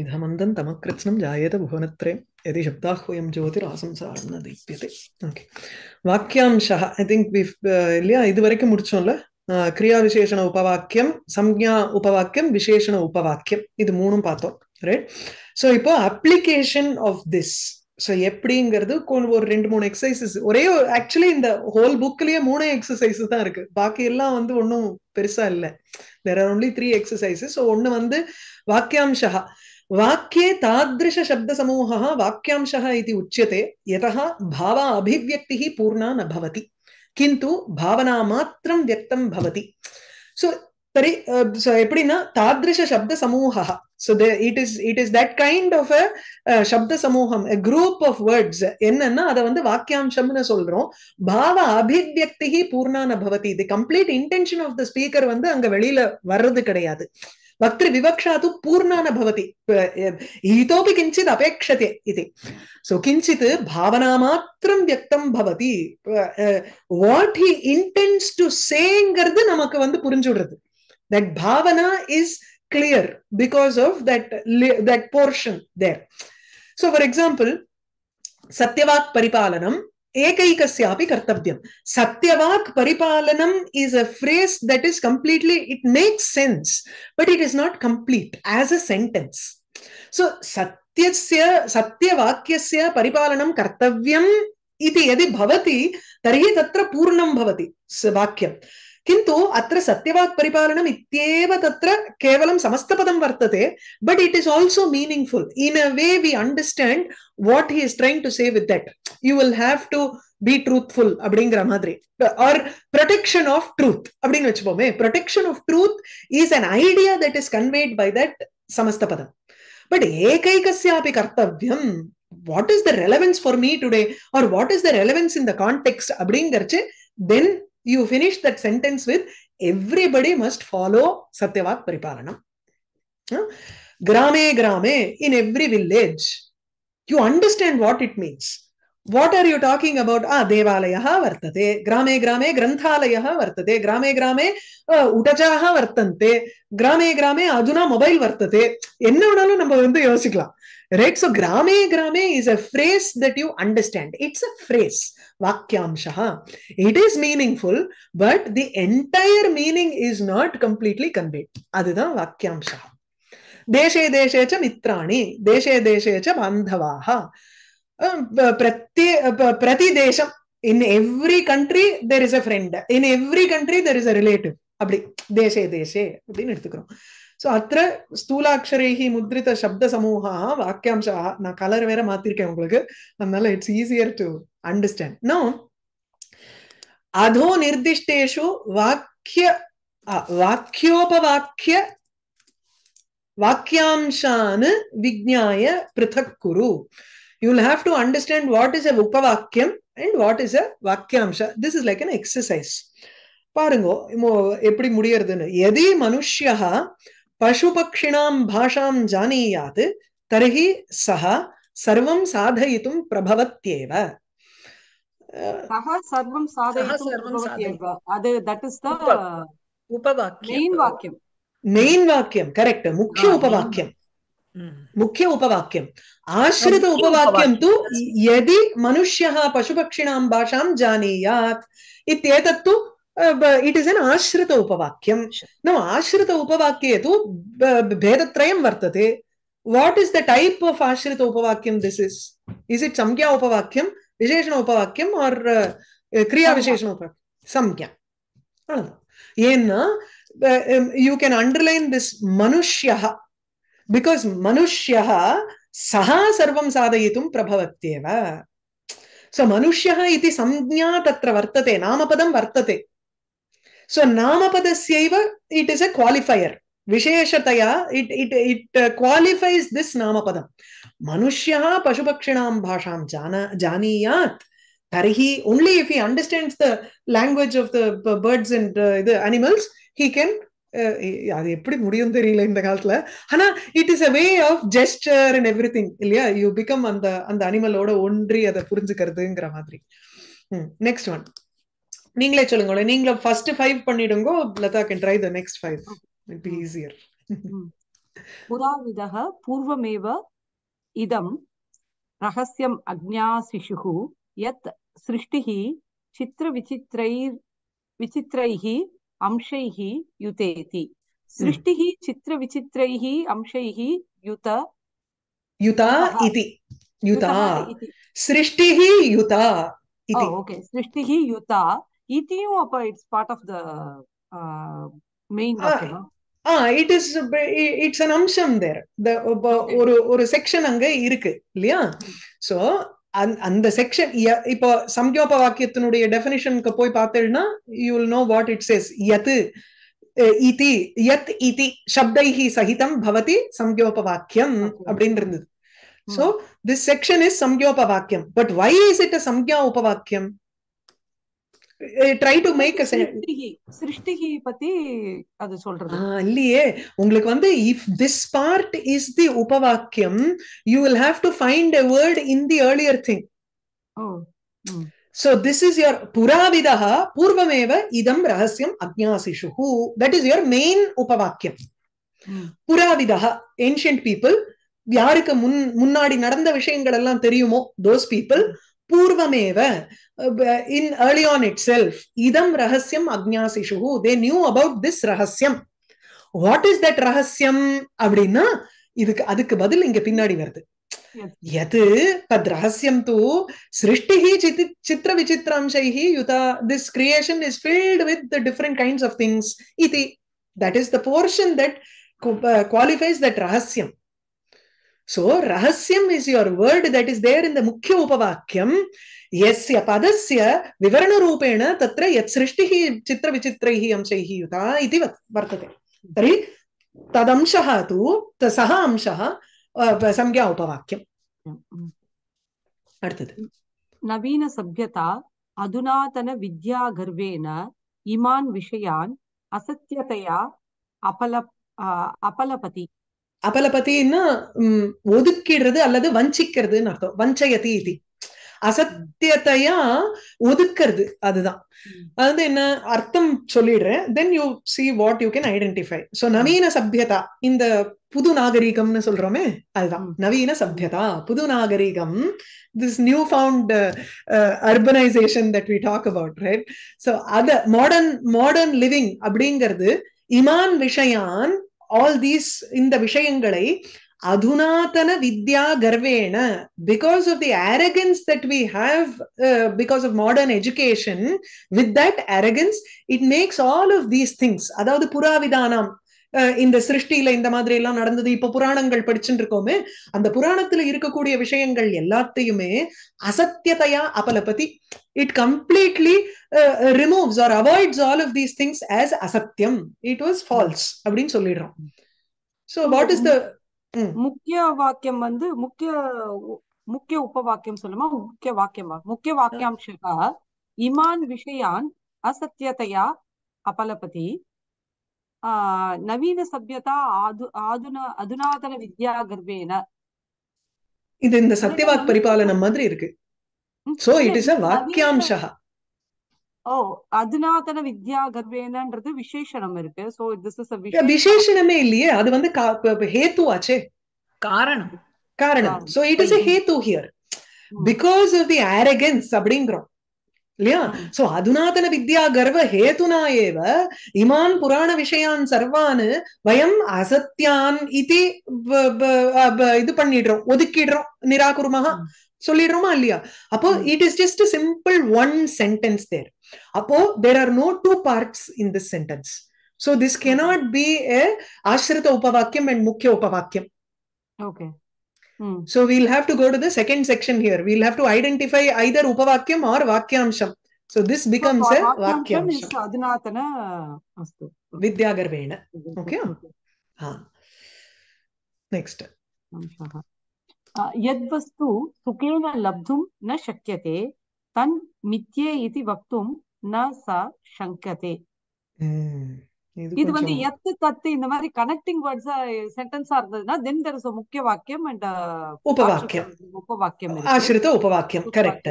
இதமந்தம் தமக்கிருத்னம் ஜாயத புவனத்ரே எதி சப்தாஹோயம் ஜோதிராசம்சாரம் ந தீபியதே ஓகே வாக்கியாம்சா ஐ திங்க் வி இல்லையா இது வரைக்கும் முடிச்சோம்ல கிரியா விசேஷண உபவாக்கியம் சம்ஞா உபவாக்கியம் விசேஷண உபவாக்கியம் இது மூணும் பார்த்தோம் ரைட் ஸோ இப்போ அப்ளிகேஷன் ஆஃப் திஸ் ஸோ எப்படிங்கிறது ஒரு ரெண்டு மூணு எக்ஸசைசஸ் ஒரே ஆக்சுவலி இந்த ஹோல் புக்லயே மூணு எக்ஸசைசஸ் தான் இருக்கு பாக்கி எல்லாம் வந்து ஒன்றும் பெருசா இல்லை there are only three exercises so ஒன்று வந்து வாக்கியாம்சா சப்த तादृशशब्दसमूहः வாக்கியாம்சா இது उच्यते यतः பாவா அபிவியக்தி பூர்ணா न கிந்து பாவனா மாத்திரம் व्यक्तं பவதி सो தரி ஸோ எப்படின்னா தாதிருஷ சப்த சமூகா so it is it is that kind of a சப்த சமூகம் எ குரூப் ஆஃப் வேர்ட்ஸ் என்னன்னா அதை வந்து வாக்கியாம்சம்னு சொல்றோம் பாவ அபிவியக்தி பூர்ணா பவதி the complete intention of the speaker வந்து அங்க வெளியில வர்றது கிடையாது वक्तृ विवक्षा तु पूर्णा न भवति इतोपि किञ्चित् अपेक्षते इति सो किञ्चित् भावनामात्रं व्यक्तं भवति வாட் ஹி இன்டென்ஸ் டு சேங்கிறது நமக்கு வந்து புரிஞ்சுடுறது தட் பாவனா is clear because of that that portion there so for example சத்யவாக் பரிபாலனம் एकैकस्य अपि कर्तव्यं सत्यवाक् परिपालनम् is a phrase that is completely it makes sense but it is not complete as a sentence so सत्यस्य सत्यवाक्यस्य परिपालनं कर्तव्यम् इति यदि भवति तर्हि तत्र पूर्णं भवति वाक्यं किन्तु अत्र सत्यवाक् परिपालनम् इत्येव तत्र केवलं समस्तपदं वर्तते but it is also meaningful in a way we understand what he is trying to say with that you will have to be truthful அப்படிங்கிற மாதிரி ஆர் ப்ரொடெக்ஷன் ஆஃப் ட்ரூத் அப்படின்னு வச்சுப்போமே protection of truth is an idea that is conveyed by that சமஸ்த பதம் but ஏகைகஸ்யாபி கர்த்தவியம் what is the relevance for me today or what is the relevance in the context அப்படிங்கிறச்சு then you finish that sentence with everybody must follow Satyavak Pariparana. Huh? Grame Grame in every village. You understand what it means. What are you talking about? Ah, Devalayaha Vartate, Grame Grame Granthalayaha Vartate, Grame Grame Utajaha Vartante, Grame Grame Aduna Mobile Vartate. என்ன வேணாலும் நம்ம வந்து யோசிக்கலாம் right so grame grame is a phrase that you understand it's a phrase vakyamshaha it is meaningful but the entire meaning is not completely conveyed அதுதான் வாக்கியாம்சா தேசே தேசே ச மித்ராணி தேசே தேசே ச பாந்தவாக பிரத்யே பிரதி தேசம் in every country there is a friend in every country there is a relative அப்படி தேசே தேசே அப்படின்னு எடுத்துக்கிறோம் ಸೊ ಅತ್ರ ಸ್ಥೂಲಾಕ್ಷರೈಹಿ ಮುದ್ರಿತ ಶಬ್ದ ಸಮೂಹ ವಾಕ್ಯಾಂಶ நான் கலர் வேற மாத்திருக்கேன் உங்களுக்கு அதனால it's easier to understand no அதோ நிர்திஷ்டேஷு வாக்கிய வாக்கியோபவாக்கிய வாக்கியாம்சான் விஜ்ஞாய பிருத்தக் குரு you will have to understand what is a upavakyam and what is a vakyamsha this is like an exercise பாருங்க எப்படி முடியறதுன்னு எதி மனுஷ்யா पशुपक्षिणां भाषां जानीयात् तर्हि सः सर्वं साधयितुं प्रभवत्येव मेन् वाक्यं करेक्ट् मुख्य उपवाक्यं मुख्य उपवाक्यम् आश्रित उपवाक्यं तु यदि मनुष्यः पशुपक्षिणां भाषां जानीयात् इत्येतत्तु इट इज एन आश्रित उपवाक्यम नाम आश्रित उपवाक्ये तु भेदत्रयं वर्तते what is the type of आश्रित उपवाक्यं दिस् इस् इस् इट् संज्ञा उपवाक्यं विशेषण उपवाक्यम् और् क्रियाविशेषण उपवाक्यं संज्ञा यू कैन अण्डर्लैन् दिस् मनुष्य बिकास् मनुष्यः सः सर्वं साधयितुं प्रभवत्येव स मनुष्यः इति संज्ञा तत्र वर्तते नामपदं वर्तते சோ ನಾಮಪದಸ್ಯೈವ இட் இஸ் அ ಕ್ವಾಲಿಫೈಯರ್ ವಿಶೇಷತೆಯ it it it qualifies this நாமபதம் ಮನುಷ್ಯ ಪಶುಪಕ್ಷಿಣಾಂ ಭಾಷಾಂ ಜಾನ ஜானியாத் ತರ್ಹಿ only if he understands the language of the birds and இது அனிமல்ஸ் ஹீ கேன் அது எப்படி முடியும் தெரியல இந்த காலத்துல ஆனா it is a way of gesture and everything இல்லையா யூ பிகம் அந்த அந்த அனிமலோட ஒன்றி அதை புரிஞ்சுக்கிறதுங்கிற மாதிரி நெக்ஸ்ட் ஒன் நீங்களே சொல்லுங்க நீங்கள ஃபர்ஸ்ட் 5 பண்ணிடுங்க Latha can try the next 5 it be easier புராவிதः पूर्वमेव इदं रहस्यम् अज्ञासिषुः यत् सृष्टिः चित्रविचित्रैर् विचित्रैः अंशैः युतेति सृष्टिः चित्रविचित्रैः अंशैः युत युता इति युता सृष्टिः युता इति ओके सृष्टिः युता இதையும் அப்ப it's part of the main ah it is it's an அம்சம் தேர் ஒரு ஒரு செக்ஷன் அங்க இருக்கு இல்லையா சோ அந்த செக்ஷன் இப்போ சம்யோப வாக்கியத்தினுடைய டெபினிஷனுக்கு போய் பார்த்தேன்னா you will know what it says யத் இதி யத் இதி சப்தைஹி சகிதம் பவதி சம்யோப வாக்கியம் அப்படின்னு இருந்தது சோ திஸ் செக்ஷன் இஸ் சம்யோப வாக்கியம் but why is it a சம்யா உபவாக்கியம் ட்ரை டு மேக் அ சிருஷ்டிகி பத்தி அது சொல்றது இல்லையே உங்களுக்கு வந்து if this part is the உபவாக்கியம் you will have to find a word in the earlier thing so this is your புராவிதா பூர்வமேவ இதம் ரகசியம் அக்ஞாசிஷு தட் இஸ் யுவர் மெயின் உபவாக்கியம் புராவிதா ஏன்ஷியன்ட் பீப்புள் யாருக்கு முன் முன்னாடி நடந்த விஷயங்கள் எல்லாம் தெரியுமோ தோஸ் பீப்புள் பூர்வமேவ in early on itself இதம் ரகசியம் அக்னியாசிஷு தே நியூ அபவுட் திஸ் ரகசியம் வாட் இஸ் தட் ரகசியம் அப்படின்னா இதுக்கு அதுக்கு பதில் இங்க பின்னாடி வருது எது தத் ரகசியம் தூ சிருஷ்டி சித்திர விசித்திராம்சைஹி யுதா this creation is filled with different kinds of things இது that is the portion that qualifies that ரகசியம் सो रहस्यम is your word that is there in the Mukhya Upavakyam. यस्य पदस्य विवरणरूपेण तत्र यत् सृष्टिः चित्रविचित्रैः अंशैः युता इति वर्तते तर्हि तदंशः तु सः अंशः संज्ञा उपवाक्यम् अर्थात् नवीनसभ्यता अधुनातनविद्यागर्वेण इमान् विषयान् असत्यतया अपल अपलपति அப்பல பத்தின்னா ஒதுக்கிடுறது அல்லது வஞ்சிக்கிறதுன்னு அர்த்தம் வஞ்சயதி இது அசத்தியத்தையா ஒதுக்கிறது அதுதான் அது வந்து என்ன அர்த்தம் சொல்லிடுறேன் then you see what you can identify so நவீன சபியதா இந்த புது நாகரீகம்னு சொல்றோமே அதுதான் நவீன சபியதா புது நாகரீகம் this new found urbanisation that we talk about right so அத மாடர்ன் மாடர்ன் லிவிங் அப்படிங்கிறது இமான் விஷயான் ஆல் தீஸ் இந்த விஷயங்களை அధునాతன வித்யா கர்வேண because of the arrogance that we have because of modern education with that arrogance it makes all of these things அதாவது புறாவிதானம் இந்த சிருஷ்டியில இந்த மாதிரி எல்லாம் நடந்தது இப்ப புராணங்கள் படிச்சுட்டு இருக்கோமே அந்த புராணத்துல இருக்கக்கூடிய விஷயங்கள் எல்லாத்தையுமே அசத்தியதையா அபலபதி it completely removes or avoids all of these things as அசத்தியம் இட் வாஸ் ஃபால்ஸ் அப்படின்னு சொல்லிடுறோம் சோ வாட் இஸ் த முக்கிய வாக்கியம் வந்து முக்கிய முக்கிய உப வாக்கியம் சொல்லுமா முக்கிய வாக்கியமா முக்கிய வாக்கியாம்சகா இமான் விஷயான் அசத்தியதையா அபலபதி நவீன சபியதா సభ్యత ఆదు ఆధున అధునాతన విద్యా இது இந்த சத்தியவாக் பரிபாலனம் மாதிரி இருக்கு சோ இட் இஸ் அ வாக்கியாம்சா ஓ அதுநாதன வித்யா கர்வேனன்றது விசேஷணம் இருக்கு சோ திஸ் இஸ் அ விசேஷணமே இல்லையே அது வந்து ஹேத்துவாச்சே ஆச்சே காரணம் காரணம் சோ இட் இஸ் அ ஹேத்து here because of the arrogance அப்படிங்கறோம் இல்லையா சோ அధునాతன வித்யா கர்வ ஹேதுனா ஏவ இமான் புராண விஷயான் சர்வான் வயம் அசத்தியான் இது இது பண்ணிடுறோம் ஒதுக்கிடுறோம் நிராகுருமாக சொல்லிடுறோமா இல்லையா அப்போ it is just simple one sentence there அப்போ there are no two parts in this sentence so this cannot be a ஆசிரித உபவாக்கியம் அண்ட் முக்கிய உபவாக்கியம் okay Mm. So we'll have to go to the second section here. We'll have to identify either Upavakyam or Vakyamsham. So this becomes so, a Vakyamsham. Vidyagarbhena. Okay? हाँ. Next. यद्वस्तु सुखेन लब्धुं न शक्यते तन् मिथ्ये इति वक्तुं न सा शङ्कते இது வந்து எத்து தத்து இந்த மாதிரி கனெக்டிங் வேர்ட்ஸ் சென்டென்ஸா இருந்ததுன்னா தென் தெர் இஸ் முக்கிய வாக்கியம் அண்ட் uh, உபவாக்கியம் உபவாக்கியம் ஆசிரித உபவாக்கியம் correct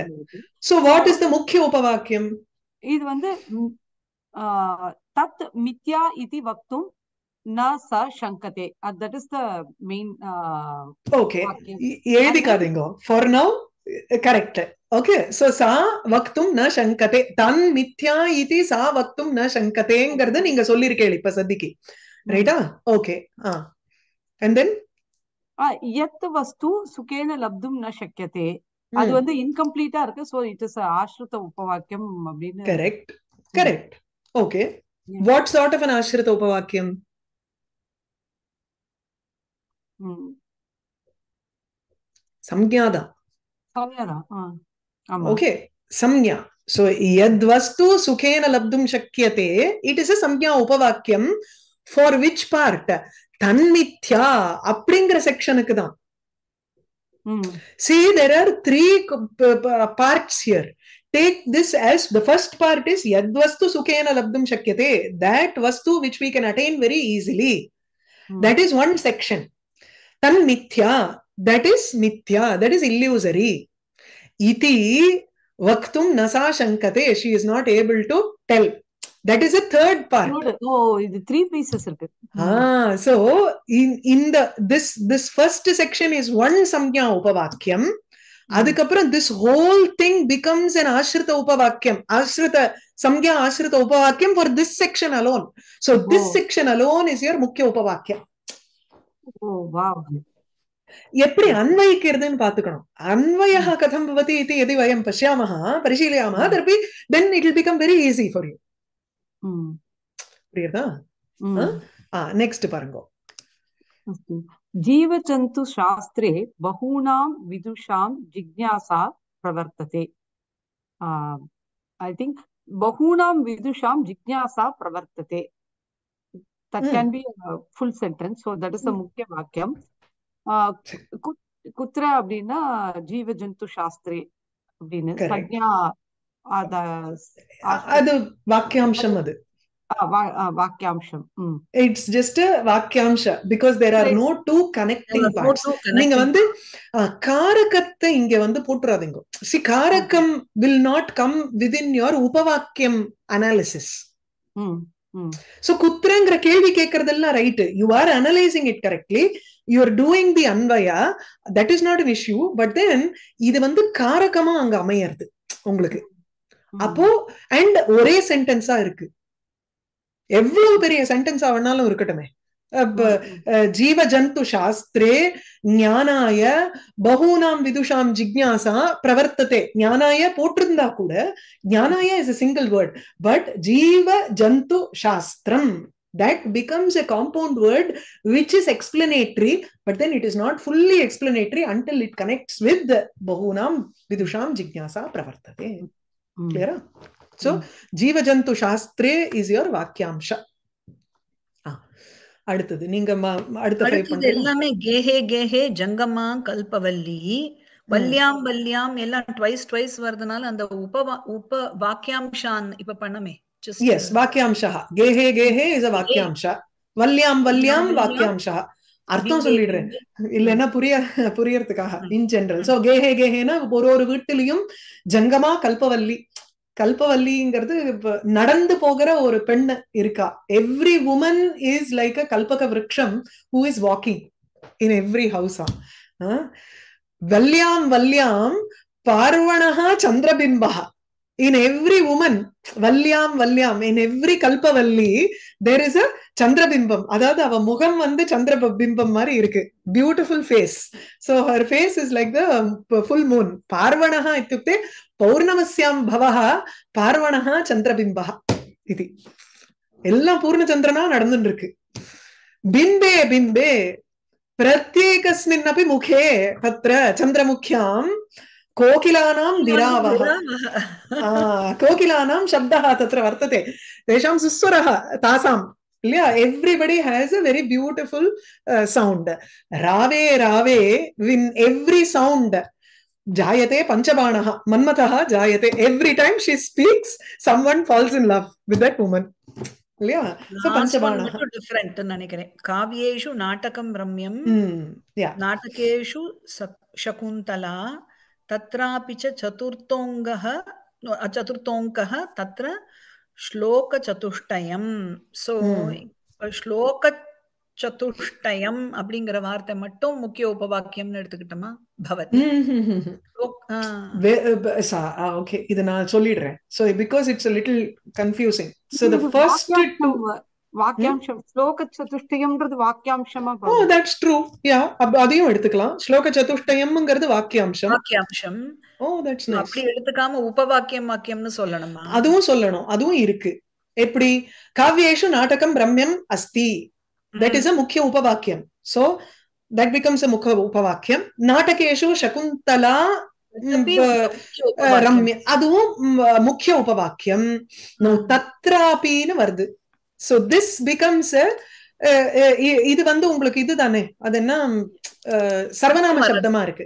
so what is the முக்கிய உபவாக்கியம் இது வந்து தத் மித்யா இதி வக்தும் ந ச சங்கதே that is the main okay எழுதிக்காதீங்க for now correct okay so சா வக்தும் ந சங்கதே தன் மித்யா இது சா வக்தும் ந சங்கதேங்கிறது நீங்க சொல்லிருக்கீங்க இப்ப சத்திக்கு ரைட்டா ஓகே ஆ அண்ட் தென் யத் வஸ்து சுகேன லப்தும் ந சக்கியதே அது வந்து இன்கம்ப்ளீட்டா இருக்கு சோ இட் இஸ் ஆஸ்ருத உபவாக்கியம் அப்படின்னு correct correct okay what sort of an ஆஸ்ருத உபவாக்கியம் சம்ஞாதா சம்ஞாதா ओके संज्ञा सो यद्वस्तु सुखेन लब्धुं शक्यते इट इज अ संज्ञा उपवाक्यम ஃபார் விச் பார்ட் தன்மித்யா அப்படிங்கிற செக்ஷனுக்கு தான் see there are three parts here take this as the first part is எத் வஸ்து சுகேன லப்தும் சக்கியதே தட் வஸ்து which we can attain very easily that is one section தன் மித்யா தட் இஸ் மித்யா that is illusory iti vaktum nasa shankate she is not able to tell that is a third part ஓ இது three pieces இருக்கு ஆ so இந்த this this first section is one சம்யா உபவாக்கியம் அதுக்கப்புறம் this whole thing becomes an ஆசிரித உபவாக்கியம் ஆசிரித சம்யா ஆசிரித உபவாக்கியம் for this section alone so this section alone is your முக்கிய உபவாக்கியம் ஓ வாவ் எப்படி அன்வயிக்கிறதுன்னு பாத்துக்கணும் அன்வயா கதம் भवति இது எதை வயம் पश्यामः परिशीलयामः திருப்பி then it will become very easy for you புரியுதா நெக்ஸ்ட் பாருங்க ஜீவஜந்து சாஸ்திரே பகூனாம் விதுஷாம் ஜிக்ஞாசா பிரவர்த்ததே ஐ திங்க் பகூனாம் விதுஷாம் ஜிக்ஞாசா பிரவர்த்ததே that can be full sentence so that is a முக்கிய வாக்கியம் குத்ர அப்படின்னா ஜீவ ஜந்து சாஸ்திரி அப்படின்னு அது வாக்கியாம்சம் அது வாக்கியாம்சம் it's just because there are no connecting நீங்க வந்து காரகத்தை இங்க வந்து போட்டுறாதீங்க காரகம் நாட் கம் உபவாக்கியம் அனாலிசிஸ் சோ குத்துறங்கிற கேள்வி கேட்கறதெல்லாம் right you are analysing it correctly you are doing the அன்வயா that is not an issue but then இது வந்து காரகமா அங்க அமையறது உங்களுக்கு hmm. அப்போ அண்ட் ஒரே சென்டென்ஸா இருக்கு எவ்வளவு பெரிய சென்டென்ஸ் வேணாலும் இருக்கட்டுமே जीवजन्तुशास्त्रे ஞானாய பகூனாம் விதுஷாம் ஜிக்யாசா பிரவர்த்ததே ஞானாய போட்டிருந்தா கூட ஞானாய is a single word but ஜீவ ஜந்து சாஸ்திரம் that becomes a compound word which is explanatory but then it is not fully explanatory until it connects with bahunam vidusham jignasa pravartate mm. clear so mm. jiva jantu shastre is your vakyamsha அடுத்தது நீங்க அடுத்த எல்லாமே கேஹே கேஹே ஜங்கம்மா கல்பவல்லி வல்யாம் வல்யாம் எல்லாம் twice twice வருதுனால அந்த உப உப வாக்கியாம்சான் இப்ப பண்ணமே S வாக்கியாம்சா கேஹே கேஹே is a வாக்கியாம்சா வல்யாம் வல்யாம் வாக்கியாம்சா அர்த்தம் சொல்லிடுறேன் இல்லைன்னா புரிய புரியறதுக்காக இன் ஜெனரல் சோ கேஹே கேஹேனா ஒரு ஒரு வீட்டிலையும் ஜங்கமா கல்பவல்லி கல்பவல்லிங்கிறது நடந்து போகிற ஒரு பெண் இருக்கா every woman is like a கல்பக விரக்ஷம் who is walking in every ஹவுஸா வல்யாம் வல்யாம் பார்வணா சந்திரபிம்பா இன் எவ்ரி woman வல்யாம் வல்யாம் இன் எவ்ரி கல்பவல்லி தேர் இஸ் அ சந்திரபிம்பம் அதாவது அவ முகம் வந்து சந்திர பிம்பம் மாதிரி இருக்கு beautiful face so her face is like the full moon பார்வணா இத்துக்தே பௌர்ணமஸ்யாம் பவஹா பார்வணா சந்திரபிம்பா இது எல்லாம் சந்திரனா நடந்துட்டு இருக்கு பிம்பே பிம்பே பிரத்யேகஸ்மின் அப்படி முகே தத்திர சந்திரமுக்கியாம் कोकिलानां विरावः कोकिलानां शब्दः तत्र वर्तते तेषां लिया everybody has a very beautiful sound रावे रावे विन् एव्री सौण्ड् जायते पञ्चबाणः मन्मथः जायते every time she speaks someone falls in love with that woman काव्येषु तत्रापि च चतुर्थोङ्गः ஸ்லோக சதுஷ்டயம் சோ ஸ்லோக சதுஷ்டயம் அப்படிங்கிற வார்த்தை மட்டும் முக்கிய உபவாக்கியம்னு எடுத்துக்கிட்டோமா பவத் ஓகே இது நான் சொல்லிடுறேன் so because it's little confusing so the first வாக்கியாம்சம் ஸ்லோக சதுஷ்டயம்ன்றது வாக்கியாம்சமா தட்ஸ் ட்ரூ யா அதையும் எடுத்துக்கலாம் ஸ்லோக சதுஷ்டயம்ங்கிறது வாக்கியாம்சம் வாக்கியாம்சம் ஓ தட்ஸ் நைஸ் அப்படி எடுத்துக்காம உபவாக்கியம் வாக்கியம்னு சொல்லணுமா அதுவும் சொல்லணும் அதுவும் இருக்கு எப்படி காவியேஷு நாடகம் பிரம்யம் அஸ்தி தட் இஸ் அ முக்கிய உபவாக்கியம் சோ தட் பிகம்ஸ் அ முக்கிய உபவாக்கியம் நாடகேஷு சகுந்தலா ரம்ய அதுவும் முக்கிய உபவாக்கியம் தத்ராபின்னு வருது ஸோ திஸ் பிகம்ஸ் இது வந்து உங்களுக்கு இதுதானே அது என்ன சர்வநாம சப்தமா இருக்கு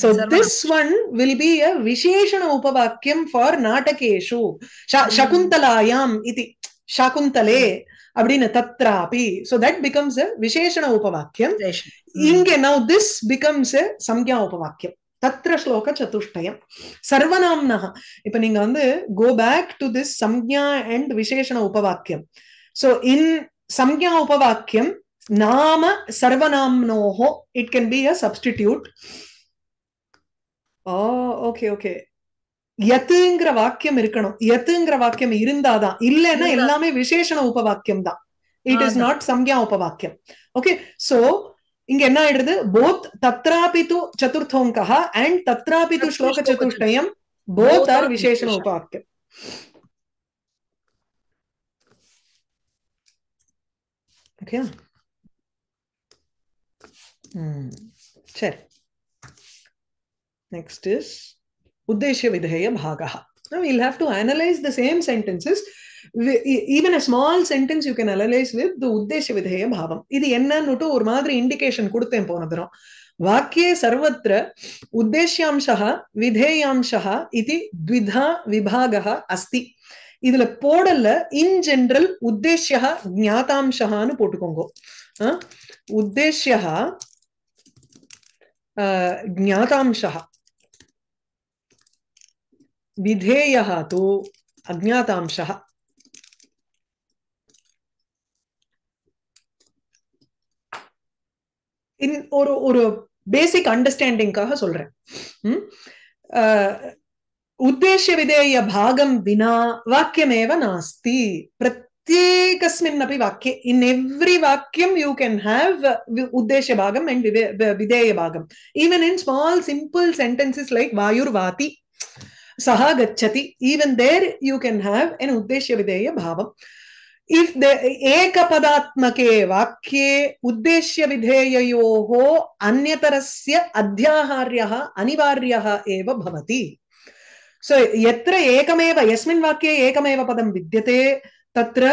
so this one will be a விசேஷண உபவாக்கியம் ஃபார் நாடகேஷு சகுந்தலாயாம் இது சகுந்தலே அப்படின்னு தத்ராபி சோ தட் பிகம்ஸ் அ விசேஷண உபவாக்கியம் இங்க நவ் திஸ் பிகம்ஸ் சம்யா உபவாக்கியம் தத்ர ஸ்லோக சதுஷ்டயம் சர்வநாம்னா இப்ப நீங்க வந்து கோ பேக் டு திஸ் சம்யா அண்ட் விசேஷண உபவாக்கியம் சோ இன் சம்யா உபவாக்கியம் நாம சர்வநாம்னோஹோ it can be a substitute ஓ ஓகே ஓகே எத்துங்கிற வாக்கியம் இருக்கணும் எத்துங்கிற வாக்கியம் இருந்தாதான் இல்லைன்னா எல்லாமே விசேஷண உபவாக்கியம் தான் இட் இஸ் நாட் சம்யா உபவாக்கியம் ஓகே சோ இங்க என்ன ஆயிடுது போத் தத்ராபி து சதுர்த்தோங்கா அண்ட் தத்ராபி து ஸ்லோக சதுஷ்டயம் போத் ஆர் விசேஷண உபாக்கியம் ஓகே சரி next is uddeshya vidheya bhagaha now we'll have to analyze the same sentences even a small sentence you can analyse with the உத்தேச விதேய பாவம் இது என்னன்னுட்டு ஒரு மாதிரி இண்டிகேஷன் கொடுத்தேன் போன தினம் वाक्ये सर्वत्र उद्देश्यांशः विधेयांशः इति द्विधा विभागः अस्ति இதுல போடல்ல இன் ஜென்ரல் உத்தேஷ்யா ஜாதாம்சகான்னு போட்டுக்கோங்க உத்தேஷ்யா ஜாதாம்சா விதேயா தோ அஜாதாம்சா in ஒரு ஒரு பேசிக் அண்டர்ஸ்டாண்டிங்காக சொல்றேன் உद्देश्य विधेय भागम विना वाक्यमेव नास्ति प्रत्येकस्मिन्नपि वाक्ये इन एव्री वाक्यम यू कैन हैव उद्देश्य भागम एंड विधेय भागम even in small simple sentences like vayurvati saha gacchati even there you can have an uddeshya videya bhavam if एकपदात्मके वाक्ये उद्देश्यविधेययोः अन्यतरस्य अध्याहार्यः अनिवार्यः एव भवति सो so, यत्र एकमेव यस्मिन् वाक्ये एकमेव पदं विद्यते तत्र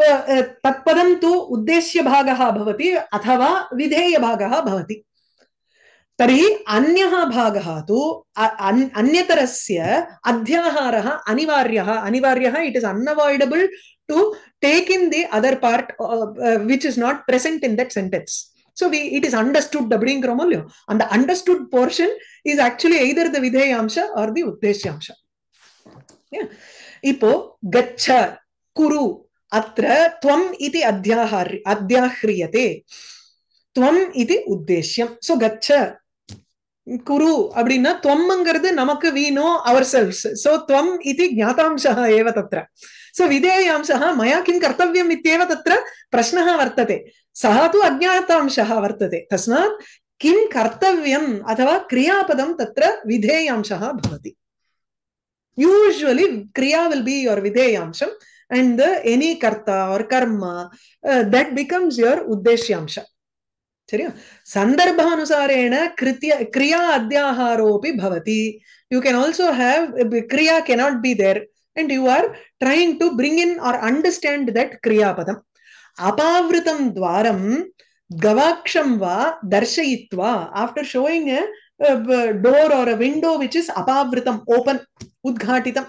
तत्पदं तु उद्देश्यभागः भवति अथवा विधेयभागः भवति तर्हि अन्यः भागः तु अन्यतरस्य अध्याहारः अनिवार्यः अनिवार्यः it is unavoidable to take in the other part uh, uh, which is not present in that sentence so we it is understood அப்படிங்கிறோமோ இல்லையோ அந்த understood portion is actually either the விதேயாம்ச ஆர் தி உத்தேசியாம்ச இப்போ கச்ச குரு அத்த துவம் இது அத்தியாஹாரி அத்தியாஹ்ரியதே துவம் இது உத்தேசியம் சோ கச்ச குரு அப்படின்னா துவம்ங்கிறது நமக்கு வீணோ அவர் செல்ஸ் சோ துவம் இது ஜாதாம்சா ஏவ தத்திர सो विधेयांशः मया किं कर्तव्यम् इत्येव तत्र प्रश्नः वर्तते सः तु अज्ञातांशः वर्तते तस्मात् किं कर्तव्यम् अथवा क्रियापदं तत्र विधेयांशः भवति यूजुवलि क्रिया विल् बि योर् विधेयांशम् and the any karta or karma uh, that becomes your uddeshyaamsha சரியா சந்தர்ப்பானுசாரேண கிருத்திய கிரியா அத்தியாகாரோபி பவதி யூ கேன் ஆல்சோ ஹாவ் கிரியா cannot be and you are trying to bring in or understand that kriyapadam. Apavritam dwaram gavaksham va darshayitva after showing a, a, door or a window which is apavritam open udghatitam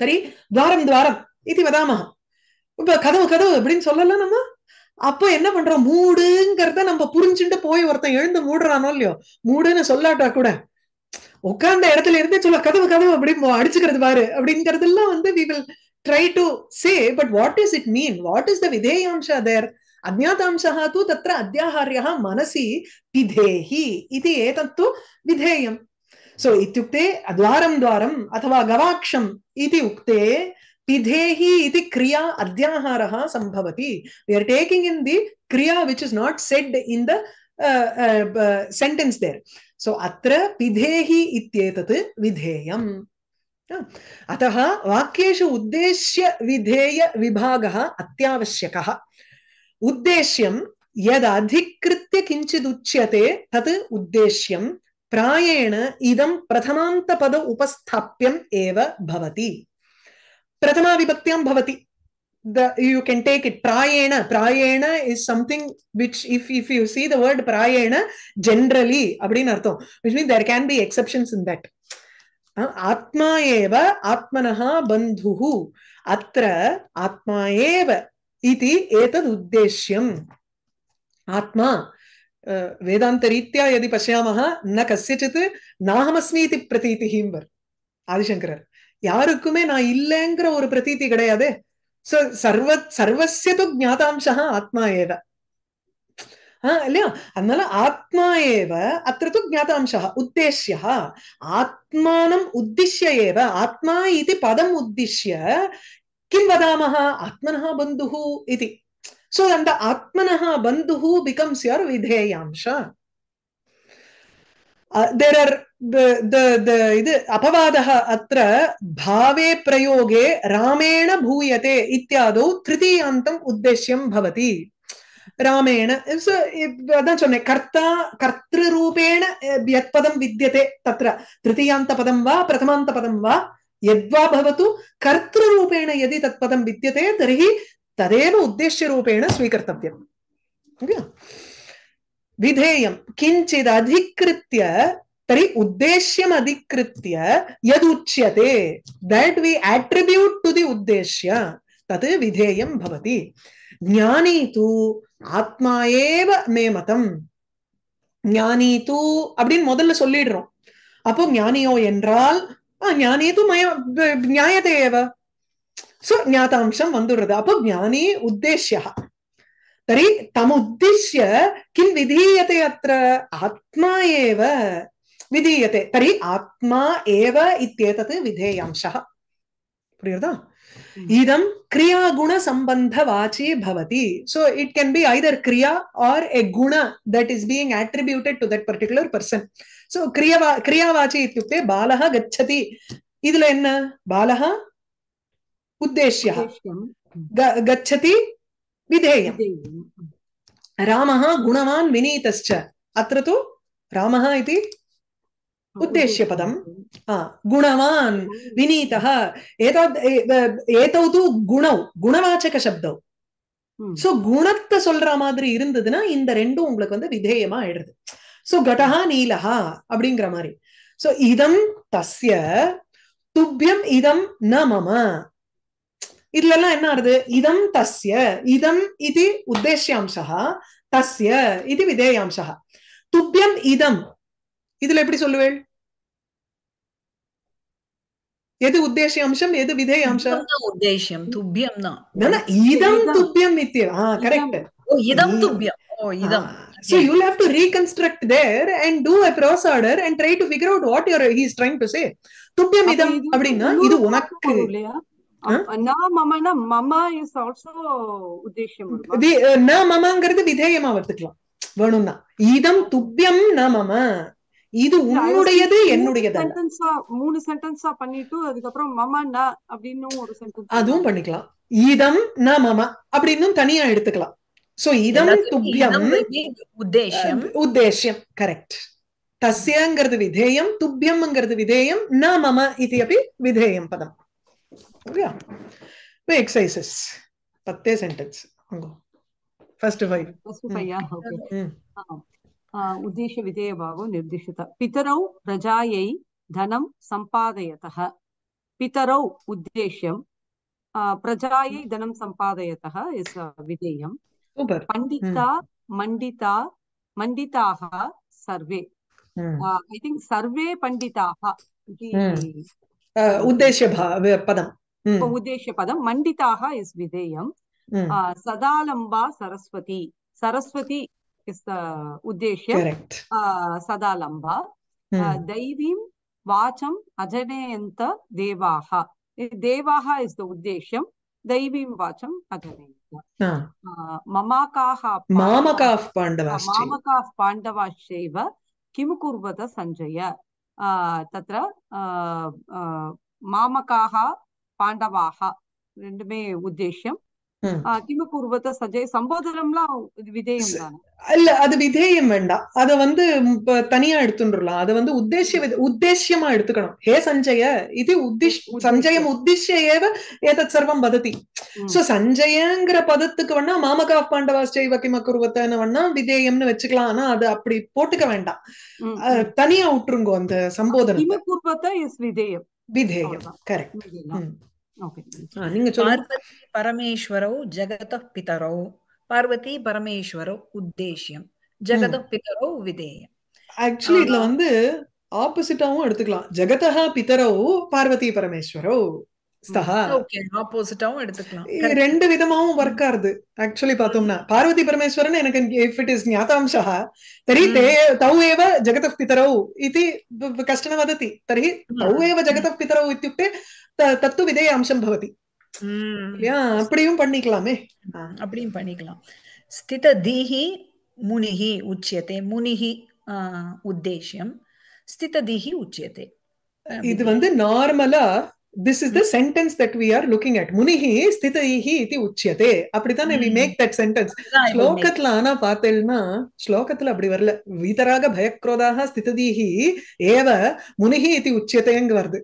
tari dwaram dwaram iti vadamaha கதவு கதவு அப்படின்னு சொல்லலாம் நம்ம அப்ப என்ன பண்றோம் மூடுங்கிறத நம்ம புரிஞ்சுட்டு போய் ஒருத்தன் எழுந்து மூடுறானோ இல்லையோ மூடுன்னு சொல்லாட்டா கூட உட்கார்ந்த இடத்துல இருந்தே சொல்ல கதவு கதவு அப்படி அடிச்சுக்கிறது பாரு அப்படிங்கறதெல்லாம் வந்து we will try to say but what is it mean what is the விதேயாம்சா தேர் अज्ञातांशः तु तत्र अद्याहार्यः मनसि पिधेहि इति एतत्तु विधेयम् सो इत्युक्ते द्वारं द्वारम् अथवा गवाक्षम् इति उक्ते पिधेहि इति क्रिया अद्याहारः सम्भवति वि आर् टेकिङ्ग् इन् दि क्रिया which is not said in the sentence there so अत्र पिधेहि इत्येतत् विधेयम् अतः वाक्येषु उद्देश्य विधेय विभागः अत्यावश्यकः उद्देश्यं यदधिकृत्य किञ्चिदुच्यते तत् उद्देश्यं प्रायेण इदं प्रथमान्तपद उपस्थाप्यम् एव भवति प्रथमाविभक्त्यां भवति the you can take it prayena prayena is something which if if you see the word prayena generally அப்படின்னு அர்த்தம் which means there can be exceptions in that ஆத்மா ஏவ ஆத்மனஹா பந்துஹு அத்திர ஆத்மா ஏவ இது ஏதத் உத்தேஷ்யம் ஆத்மா வேதாந்தரீத்யா எதி பசியாமஹ ந கசியச்சித் நாகமஸ்மி இது பிரதீதிஹிம்பர் ஆதிசங்கரர் யாருக்குமே நான் இல்லைங்கிற ஒரு பிரதீதி கிடையாதே स सर्व सर्वस्य तु ज्ञातांशः आत्मा एव இல்லையா அதனால ஆத்மா ஏவ அத்த தூ ஜாதாம்ச உத்தேசிய ஆத்மானம் உத்திஷ்ய ஏவ ஆத்மா இது பதம் உத்திஷ்ய கிம் வதாம ஆத்மனா பந்து இது சோ அந்த ஆத்மனா பந்து பிகம்ஸ் யுவர் விதேயாம்ச देर् आर् इद् अपवादः अत्र भावे प्रयोगे रामेण भूयते इत्यादौ तृतीयान्तम् उद्देश्यं भवति रामेण वदन् कर्ता कर्तृरूपेण यत्पदं विद्यते तत्र तृतीयान्तपदं वा प्रथमान्तपदं वा यद्वा भवतु कर्तृरूपेण यदि तत्पदं विद्यते तर्हि तदेव उद्देश्यरूपेण स्वीकर्तव्यम् विधेयम किंचित तरी उद्देश्यम अधिकृत्य यद that we attribute to the उद्देश्य तत् विधेयम ज्ञानी तो आत्मा मे मत ज्ञानी तो अब முதல்ல சொல்லிடுறோம் அப்போ ஞானியோ என்றால் ஞானே தும் ஞாயதேவ சோ ஞாதாம்சம் வந்துடுறது तर्हि तमुद्दिश्य किं विधीयते अत्र आत्मा एव विधीयते तर्हि आत्मा एव इत्येतत् विधेयांशः प्रियता hmm. इदं क्रियागुणसम्बन्धवाची भवति so it can be either क्रिया आर् ए गुण that is being attributed to that particular person so क्रियवा क्रियावाची इत्युक्ते बालः गच्छति इदुल बालः उद्देश्यः गच्छति विधेयं रामः गुणवान् विनीतश्च अत्र तु रामः इति उद्देश्यपदं गुणवान् विनीतः एताद् एतौ तु गुणौ குணவாச்சக சப்தம் சோ குணத்தை சொல்ற மாதிரி இருந்ததுன்னா இந்த ரெண்டும் உங்களுக்கு வந்து விதேயமா ஆயிடுது சோ கடஹா நீலஹா அப்படிங்கிற மாதிரி சோ இதம் தஸ்ய துப்பியம் இதம் ந மம இதுல எல்லாம் என்ன ஆறுது இதம் தஸ்ய இதம் இது உத்தேசியாம்சா தஸ்ய இது விதேயாம்சா துப்பியம் இதம் இதுல எப்படி சொல்லுவேள் எது உத்தேசியாம்சம் எது விதேயாம்சம் உத்தேசியம் துப்பியம் தான் இதம் துப்பியம் இத்தியம் ஆ கரெக்ட் இதம் துப்பியம் ஓ இதம் So you'll have to reconstruct there and do a cross order and try to figure out what you're he's trying to say. துப்பியம் இதம் அப்படின்னா இது உனக்கு விதேயமா துப்பியம் இது உன்னுடையது என்னுடையது மூணு பண்ணிட்டு அதுக்கப்புறம் அப்படின்னு ஒரு அதுவும் பண்ணிக்கலாம் ந அப்படின்னும் தனியா எடுத்துக்கலாம் சோ இதம் கரெக்ட் தஸ்யங்கிறது விதேயம் துப்பியம்ங்கிறது விதேயம் ந மம இது அப்படி விதேயம் பதம் ஓகே இப்போ எக்ஸசைசஸ் பத்தே sentence first five first five okay ఉద్దేశ విధేయభాగం నిర్దిష్టత పితరౌ ప్రజాయై ధనం సంపాదయత పితరౌ ఉద్దేశ్యం ప్రజాయై ధనం సంపాదయత ఇస్ విధేయం పండిత మండిత మండితాః సర్వే ఐ థింక్ సర్వే పండితాః ఇది ఉద్దేశ్య పదం இப்ப உத்தேச பதம் மண்டிதாக இஸ் விதேயம் சதாலம்பா சரஸ்வதி சரஸ்வதி இஸ் உத்தேசிய சதாலம்பா தெய்வீம் வாச்சம் அஜனேயந்த தேவாக தேவாக இஸ் த உத்தேசியம் தெய்வீம் வாச்சம் அஜனேயந்த மமாக்காக மாமகாஃப் பாண்டவாஸ் மாமகாஃப் பாண்டவாஷேவ கிம் పాండవాహ రెండుమే ఉద్దేశ్యం திமு சஜய் சஜை சம்போதனம்லாம் விதேயம் இல்ல அது விதேயம் வேண்டாம் அத வந்து தனியா எடுத்துடலாம் அது வந்து உத்தேசிய உத்தேசியமா எடுத்துக்கணும் ஹே சஞ்சய இது உத்திஷ் சஞ்சயம் உத்திஷ்ய ஏவ ஏதத் சர்வம் வததி சோ சஞ்சயங்கிற பதத்துக்கு வேணா மாமகா பாண்டவாஸ்டை வக்கிம குருவத்தன வேணா விதேயம்னு வச்சுக்கலாம் ஆனா அது அப்படி போட்டுக்க வேண்டாம் தனியா விட்டுருங்கோ அந்த சம்போதனம் திமு இஸ் விதேயம் விதேயம் கரெக்ட் பரமேஸ்வரோ परमेश्वरौ जगतः பார்வதி பரமேஸ்வரோ உத்தேசியம் ஜெகத பிதரோ விதேயம் ஆக்சுவலி இதுல வந்து ஆப்போசிட்டாவும் எடுத்துக்கலாம் ஜெகதா பிதரோ பார்வதி பரமேஸ்வரோ ரெண்டு விதமாவும் ஒர்க் ஆகுது ஆக்சுவலி பார்த்தோம்னா பார்வதி பரமேஸ்வரன் எனக்கு இஃப் இட் இஸ் ஞாதாம்சः தர்हि ते तौ एव जगतः पितरौ इति कश्चन वदति तर्हि तौ एव जगतः पितरौ इत्युक्ते तत्तु विधेयांशं भवति அப்படியும் பண்ணிக்கலாமே அப்படியும் பண்ணிக்கலாம் ஸ்தித தீஹி முனிஹி உச்சியத்தை முனிஹி உத்தேசியம் ஸ்தித தீஹி உச்சியத்தை இது வந்து நார்மலா this is the sentence that we are looking at முனிஹி ஸ்திதைஹி இது உச்சியதே அப்படித்தானே வி மேக் தட் சென்டென்ஸ் ஸ்லோகத்துல ஆனா பார்த்தேன்னா ஸ்லோகத்துல அப்படி வரல வீதராக பயக்ரோதாக ஸ்திததீஹி ஏவ முனிஹி இது உச்சியதேங்க வருது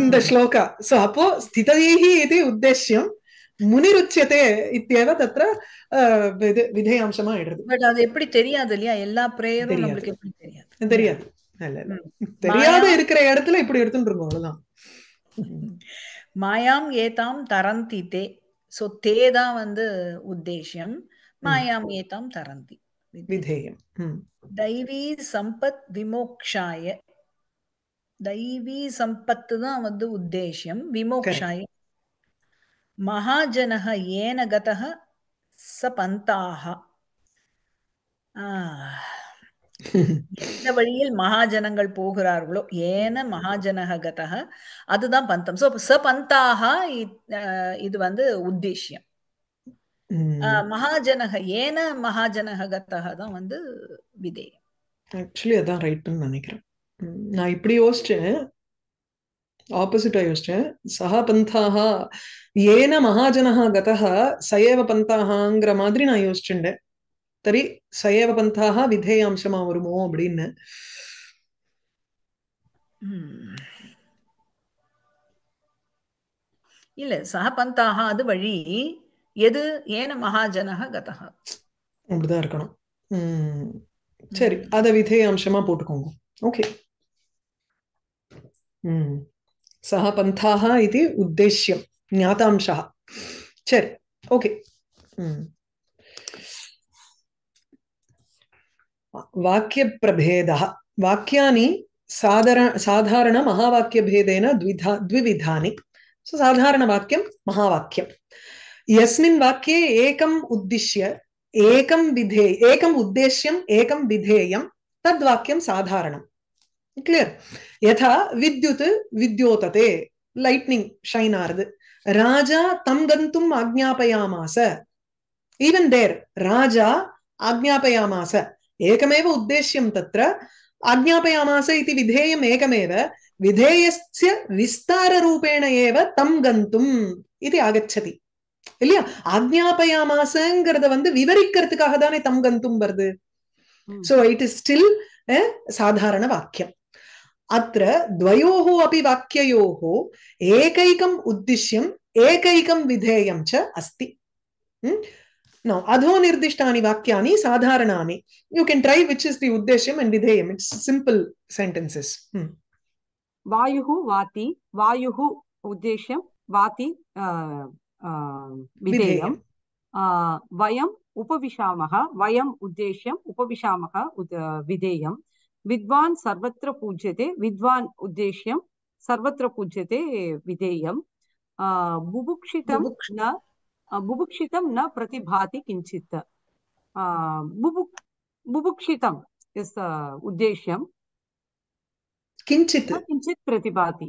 இந்த ஸ்லோகா சோ அப்போ ஸ்திததீஹி இது உദ്ദേശ്യം முனிருச்சியதே இத்தியவ தத்திர விதேயாம்சமா இடுறது பட் அது எப்படி தெரியாது இல்லையா எல்லா பிரேயரும் நம்மளுக்கு எப்படி தெரியாது தெரியாது தெரியாத இருக்கிற இடத்துல இப்படி எடுத்துட்டு இருக்கோம் மாயாம் ஏதாம் தரந்தி தே சோ தே தான் வந்து உத்தேசியம் மாயாம் ஏதாம் தரந்தி விதேயம் தைவி சம்பத் விமோக்ஷாய தைவி சம்பத்து தான் வந்து உத்தேசியம் விமோக்ஷாய மகாஜனக ஏன கதக ச பந்தாக ஆஹ் எந்த வழியில் மகாஜனங்கள் போகிறார்களோ ஏன மகாஜனகத அதுதான் பந்தம் சோ ச பந்தாக இது வந்து உத்தேசியம் மகாஜனக ஏன மகாஜனகத்தக தான் வந்து விதேயம் ஆக்சுவலி அதான் ரைட்டுன்னு நினைக்கிறேன் நான் இப்படி யோசிச்சேன் ஆப்போசிட்டா யோசிச்சேன் சஹ பந்தாக ஏன மகாஜனகா சயவ பந்தாகங்கிற மாதிரி நான் யோசிச்சுட்டேன் தரி சயவ பந்தாக அம்சமா வருமோ அப்படின்னு இல்ல பந்தாக அது வழி எது ஏன மகாஜனக கதக அப்படிதான் இருக்கணும் சரி அத அம்சமா போட்டுக்கோங்க ஓகே சக பந்தாக இது உத்தேசியம் ஞாதாம்சா சரி ஓகே உம் वाक्या साधारण महावाक्य भेदेन द्विधा द्विविधानि साधारण साधारणवाक्यं महावाक्यं यस्मिन् वाक्ये एकम् उद्दिश्य एकं विधे एकम् उद्देश्यम् एकं विधेयं तद्वाक्यं साधारण क्लियर यथा विद्युत विद्योतते लाइटनिंग शैनार्द् राजा तम गंतुम आज्ञापयामास इवन देर राजा आज्ञापयामास एकमेव उद्देश्यं तत्र आज्ञापयामास इति विधेयम् एकमेव विधेयस्य विस्ताररूपेण एव तं गन्तुम् इति आगच्छति இல்லையா ஆக்ஞாபயாமாசங்கிறத வந்து விவரிக்கிறதுக்காக தானே तं गन्तुं வருது सो இட் इस् ஸ்டில் साधारणवाक्यम् अत्र द्वयोः अपि वाक्ययोः एकैकम् उद्दिश्यम् एकैकं विधेयं च अस्ति Now, adhonirdishtani vakyani sadharanani. You can try which is the uddeshyam and vidheyam. It's simple sentences. Hmm. Vayuhu vati, vayuhu uddeshyam, vati uh, uh, vidheyam. Uh, vayam उपविशामः वयम् उद्देश्यम् उपविशामः विधेयं विद्वान् सर्वत्र पूज्यते विद्वान् उद्देश्यं सर्वत्र पूज्यते विधेयं बुभुक्षितं न புபுக்ஷிதம் ந பிரதிபாதி கிஞ்சித் புபுக் புபுக்ஷிதம் இஸ் உദ്ദേശ്യം किञ्चित् பிரதிபாதி प्रतिभाति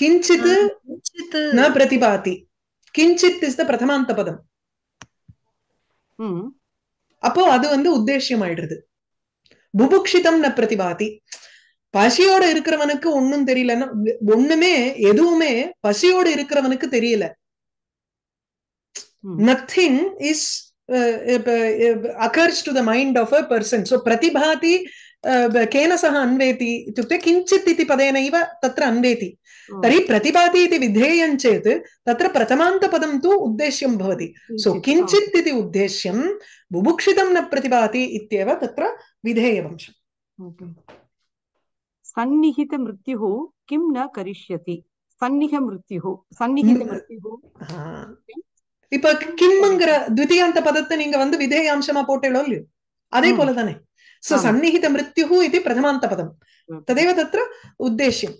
किञ्चित् न प्रतिभाति கிஞ்சித் இஸ் த பிரதமாந்த பதம் அப்போ அது வந்து உத்தேசியம் ஆயிடுது புபுக்ஷிதம் ந பிரதிபாதி பசியோட இருக்கிறவனுக்கு ஒண்ணும் தெரியலன்னா ஒண்ணுமே எதுவுமே பசியோட இருக்கிறவனுக்கு தெரியல hmm. nothing is occurs to the mind of a person so प्रतिभाति केन सह अन्वेति इत्युक्ते किञ्चित् इति पदेनैव तत्र अन्वेति तर्हि प्रतिभाति इति विधेयं चेत् तत्र प्रथमान्तपदं तु उद्देश्यं भवति सो किञ्चित् इति उद्देश्यं बुभुक्षितं न प्रतिभाति इत्येव तत्र विधेयवंशम् सन्निहितमृत्युः किं न करिष्यति सन्निहमृत्युः सन्निहितमृत्युः இப்ப கிம்ங்கிற த்விதியாந்த பதத்தை நீங்க வந்து விதேயாம்சமா போட்டேளோ இல்லையோ அதே போலதானே சோ சந்நிஹித மிருத்யு இது பிரதமாந்த பதம் ததேவ தத்திர உத்தேசியம்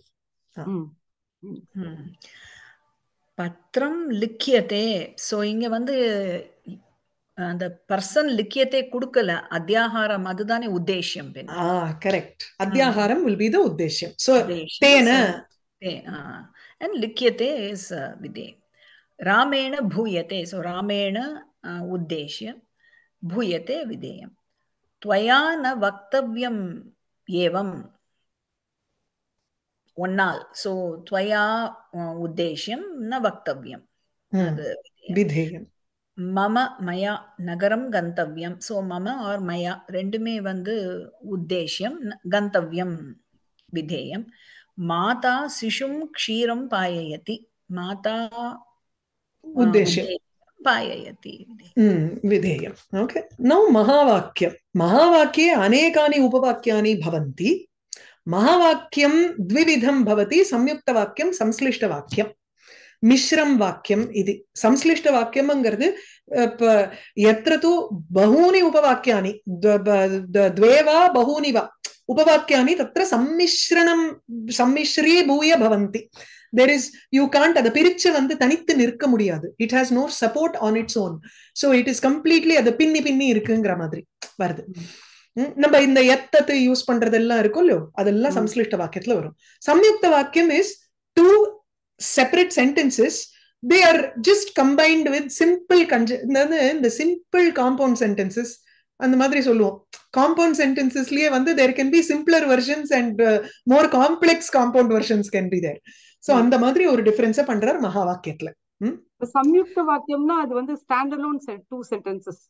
பத்திரம் லிக்கியதே சோ இங்க வந்து அந்த பர்சன் லிக்கியத்தை கொடுக்கல அத்தியாகாரம் அதுதானே உத்தேசியம் கரெக்ட் அத்தியாகாரம் வில் பி த உத்தேஷ்யம் சோ தேன அண்ட் லிக்கியதே இஸ் uh, விதே ராமேண பூயते ஸோ ராமேண உத்தேசிய பூயते விதேயம் त्वया न वक्तव्यम् ஏவம் ஒன்னால் ஸோ துவயா உத்தேசியம் ந வக்தவியம் விதேயம் மம மயா நகரம் கந்தவியம் ஸோ மம ஆர் மயா ரெண்டுமே வந்து உத்தேசியம் கந்தவியம் விதேயம் மாதா சிசும் க்ஷீரம் பாயயதி மாதா उद्देश्य पाययति विधेयम् ओके नौ महावाक्यं महावाक्ये अनेकानि उपवाक्यानि भवन्ति महावाक्यं द्विविधं भवति संयुक्तवाक्यं संश्लिष्टवाक्यं मिश्रं वाक्यम् इति संश्लिष्टवाक्यमङ्गर् यत्र तु बहूनि उपवाक्यानि द्वे वा बहूनि वा उपवाक्यानि तत्र सम्मिश्रणं सम्मिश्रीभूय भवन्ति தெர் இஸ் யூ கான்ட் அதை பிரிச்சு வந்து தனித்து நிற்க முடியாது it has no support on its own so it is completely அதை பின்னி பின்னி இருக்குங்கிற மாதிரி வருது நம்ம இந்த எத்தத்தை யூஸ் பண்றதெல்லாம் இருக்கும் இல்லையோ அதெல்லாம் சம்ஸ்லிஷ்ட வாக்கியத்துல வரும் சம்யுக்த வாக்கியம் is two separate sentences they are just combined with simple கஞ்ச இந்த சிம்பிள் காம்பவுண்ட் சென்டென்சஸ் அந்த மாதிரி சொல்லுவோம் காம்பவுண்ட் சென்டென்சஸ்லயே வந்து there can be simpler versions and more complex compound versions can be there so அந்த மாதிரி ஒரு டிஃபரன்ஸ பண்றாரு மகா வாக்கியத்துல சம்யுக்த வாக்கியம்னா அது வந்து stand alone two sentences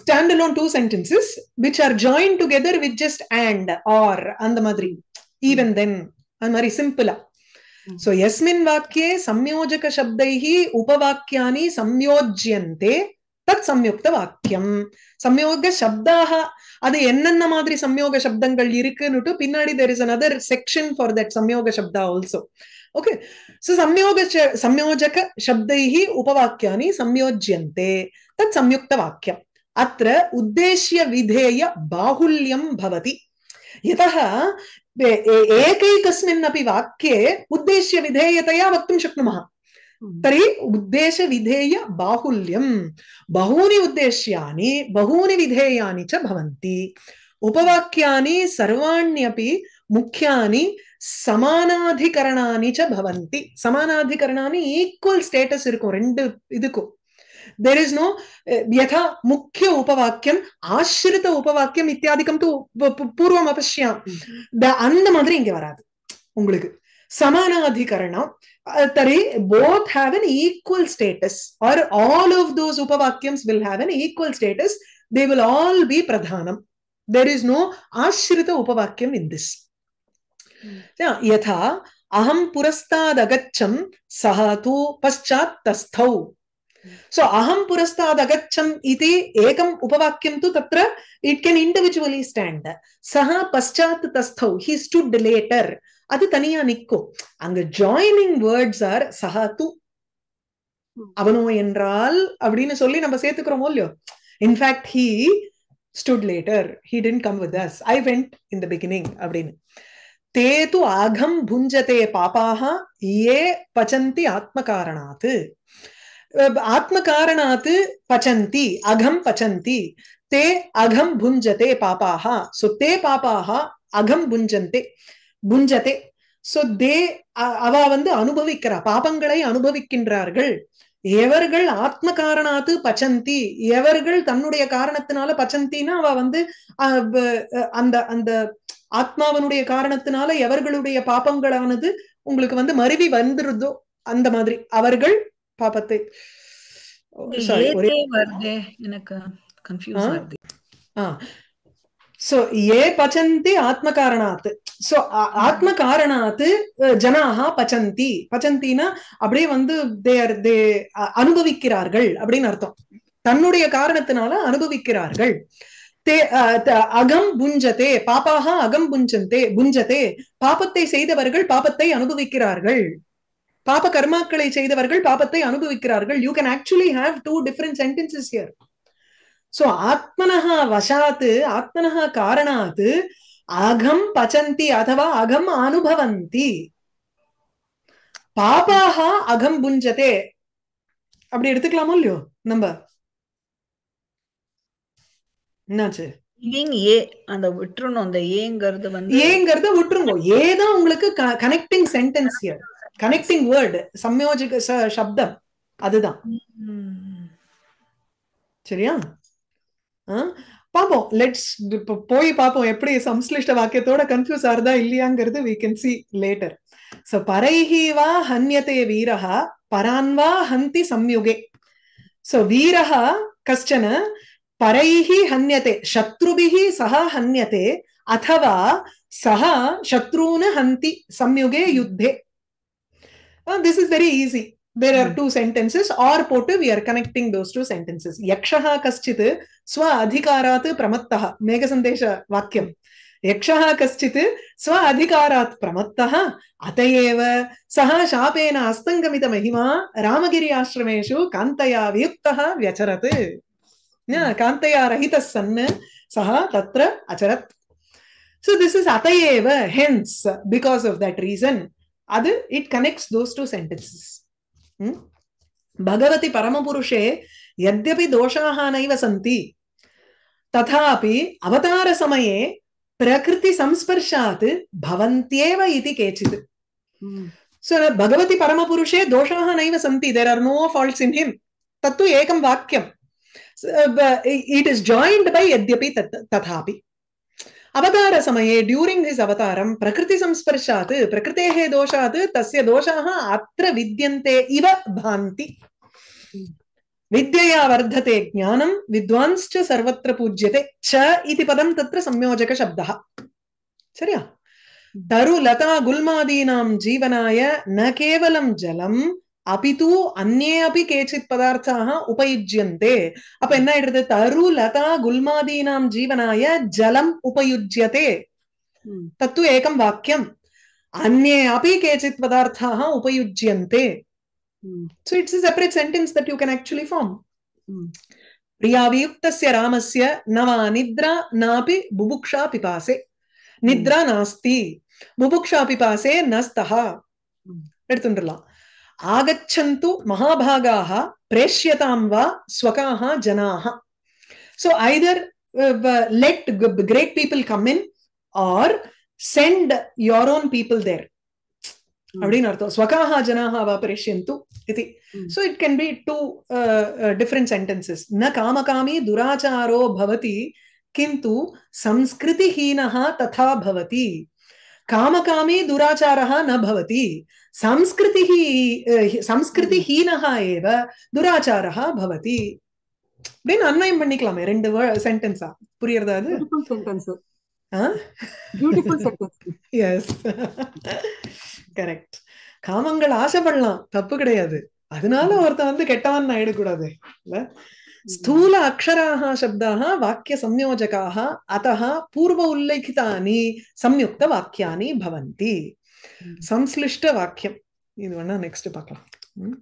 stand alone two sentences which are join together with just and or அந்த மாதிரி ஈவன் தென் அந்த மாதிரி சிம்பிளா சோ எஸ்மின் வாக்கியே சம்யோஜக சப்தைஹி உபவாக்கியானி சம்யோஜ்யந்தே தத் சம்யுக்த வாக்கியம் சம்யோக சப்தாக அது என்னென்ன மாதிரி சம்யோக சப்தங்கள் இருக்குன்னுட்டு பின்னாடி there is another section for that சம்யோக சப்தா ஆல்சோ ओके सो संयोगश संयोजकशब्दैः उपवाक्यानि संयोज्यन्ते तत् संयुक्तवाक्यम् अत्र उद्देश्य विधेय बाहुल्यं भवति यतः एकैकस्मिन् वाक्ये उद्देश्य विधेयतया वक्तुं शक्नुमः तर्हि उद्देश्य विधेय बाहुल्यं बहूनि उद्देश्यानि बहूनि विधेयानि च भवन्ति उपवाक्यानि सर्वाण्यपि मुख्यानि சமானாதிகரணானி பவந்தி சமானாதிகரணானி ஈக்குவல் ஸ்டேட்டஸ் இருக்கும் ரெண்டு இதுக்கும் தெர் இஸ் நோ யதா முக்கிய உபவாக்கியம் ஆசிரித உபவாக்கியம் இத்தியாதிக்கம் தூ பூர்வம் அபஷ்யாம் அந்த மாதிரி இங்க வராது உங்களுக்கு சமானாதிகரணம் தரி both have an equal status or all of those உபவாக்கியம்ஸ் will have an equal status they will all be பிரதானம் தெர் இஸ் நோ ஆசிரித உபவாக்கியம் இன் திஸ் यथा அகம் புரஸ்தாதகச்சம் சஹ தூ பஷாத் தஸ்தௌ सो अहं पुरस्तादगच्छम् இது ஏகம் உபவாக்கியம் तु தத்ர இட் கேன் इण्डिविजुवलि ஸ்டாண்ட் சஹ पश्चात् தஸ்தௌ ஹி ஸ்டுட் லேட்டர் அது தனியா நிற்கும் அங்க ஜாயினிங் வேர்ட்ஸ் ஆர் சஹாத்து அவனோ என்றால் அப்படின்னு சொல்லி நம்ம சேர்த்துக்கிறோமோ இல்லையோ in fact he stood later he didn't come with us I went in the beginning அப்படின்னு தே து அகம் புஞ்சதே பாப்பாக ஏ பச்சந்தி ஆத்மகாரணாத்து ஆத்மகாரணாத்து பச்சந்தி அகம் பச்சந்தி தே அகம் புஞ்சதே பாப்பாக சோ தே பாப்பாக அகம் புஞ்சந்தே புஞ்சதே சோ தே அவ வந்து அனுபவிக்கிறா பாபங்களை அனுபவிக்கின்றார்கள் எவர்கள் ஆத்ம காரணாத்து பச்சந்தி எவர்கள் தன்னுடைய காரணத்தினால பச்சந்தின்னா அவ வந்து அந்த அந்த ஆத்மாவனுடைய காரணத்தினால எவர்களுடைய பாபங்களானது உங்களுக்கு வந்து மருவி வந்துருதோ அந்த மாதிரி அவர்கள் பாபத்தை சோ ஏ பச்சந்தி ஆத்ம காரணாத் சோ ஆத்ம காரணாத்து ஜனாகா பச்சந்தி பச்சந்தினா அப்படியே வந்து தே தே அனுபவிக்கிறார்கள் அப்படின்னு அர்த்தம் தன்னுடைய காரணத்தினால அனுபவிக்கிறார்கள் தே அகம் புஞ்சதே பாப்பாக அகம் புஞ்சந்தே புஞ்சதே பாப்பத்தை செய்தவர்கள் பாப்பத்தை அனுபவிக்கிறார்கள் பாப கர்மாக்களை செய்தவர்கள் பாபத்தை அனுபவிக்கிறார்கள் you can actually have two different sentences here so ஆத்மனஹா வசாத்து ஆத்மனஹா காரணாத்து அகம் பச்சந்தி அதுவா அகம் அனுபவந்தி பாபாக அகம் புஞ்சதே அப்படி எடுத்துக்கலாமோ இல்லையோ நம்ம அந்த உங்களுக்கு கனெக்டிங் கனெக்டிங் சப்தம் அதுதான் சரியா பாப்போம் லெட்ஸ் போய் பாப்போம் எப்படி சம்ஸ்லிஷ்ட வாக்கியத்தோட கன்ஃபியூஸ் ஆறுதா இல்லையாங்கிறது we can see later so பரைஹி வா ஹன்யதே வீரஹா பரான்வா ஹந்தி சம்யுகே சோ வீரஹா கஷ்டன परैः हन्यते शत्रुभिः सह हन्यते अथवा सः शत्रून् हन्ति संयुगे युद्धे this is very easy there are two sentences are put we are connecting those two sentences यक्षः कश्चित् स्व अधिकारात् प्रमत्तः मेघसन्देशवाक्यं यक्षः कश्चित् स्व अधिकारात् प्रमत्तः अत एव सः शापेन अस्तङ्गमितमहिमा रामगिरि आश्रमेषु कान्तया वियुक्तः व्यचरत् न कान्तया रहितः सन् सः तत्र अचरत् सो दिस् इस् अत एव hence because of that reason and it connects those two sentences भगवति परमपुरुषे यद्यपि दोषाः नैव सन्ति तथापि अवतारसमये प्रकृतिसंस्पर्शात् भवन्त्येव इति केचित् सो भगवति परमपुरुषे दोषाः नैव सन्ति there are no faults in him तत्तु एकं वाक्यम् it is joined तथा yadyapi tathapi. अवतारसमये ड्यूरिङ्ग् हिस् अवतारं प्रकृतिसंस्पर्शात् प्रकृतेः दोषात् तस्य दोषाः अत्र विद्यन्ते इव भान्ति विद्यया वर्धते ज्ञानं विद्वांश्च सर्वत्र पूज्यते च इति पदं तत्र संयोजकशब्दः சரியா தருலதா குல்மாதீனாம் ஜீவனாய ந கேவலம் ஜலம் अपि तु अन्ये अपि केचित् पदार्थाः उपयुज्यन्ते அப்ப என்ன ஆயிடுது தரு லதா குல்மாதீனாம் ஜீவனாய ஜலம் உபயுஜ்யதே தத்து ஏகம் வாக்கியம் அந்நே அப்படி கேச்சித் பதார்த்தாக உபயுஜ்யந்தே so it's a separate sentence that you can actually form பிரியா வியுக்தஸ்ய ராமஸ்ய நவா நித்ரா நாபி புபுக்ஷா பிபாசே நித்ரா நாஸ்தி புபுக்ஷா பிபாசே நஸ்தஹா எடுத்துட்டுலாம் आगच्छन्तु महाभागा प्रेश्यता वा स्वकाः जनाः so either let great people come in or send your own people there अर्थं स्वकाः जनाः वा so it can be two different sentences न काम कामी दुराचारो भवति किन्तु संस्कृतिहीनः तथा भवति காமகாமே துராச்சாரா நபதி சம்ஸ்கிருதி சம்ஸ்கிருதி சம்ஸ்கிருதிஹீனஹ ஏவ துராச்சாரா பவதி அப்படின்னு அன்வயம் பண்ணிக்கலாமே ரெண்டு சென்டென்ஸா புரியறதா அது எஸ் கரெக்ட் காமங்கள் ஆசைப்படலாம் தப்பு கிடையாது அதனால ஒருத்தன் வந்து கெட்டவன் ஆயிடக்கூடாது இல்ல స్థూల అక్షరా అక్షరాः వాక్య సంయోజకా అత పూర్వ ఉల్లేఖితాన్ని సంయుక్త వాక్యాన్ని భవంతి సంశ్లిష్ట వాక్యం ఇది వన్నా నెక్స్ట్ பார்க்கலாம்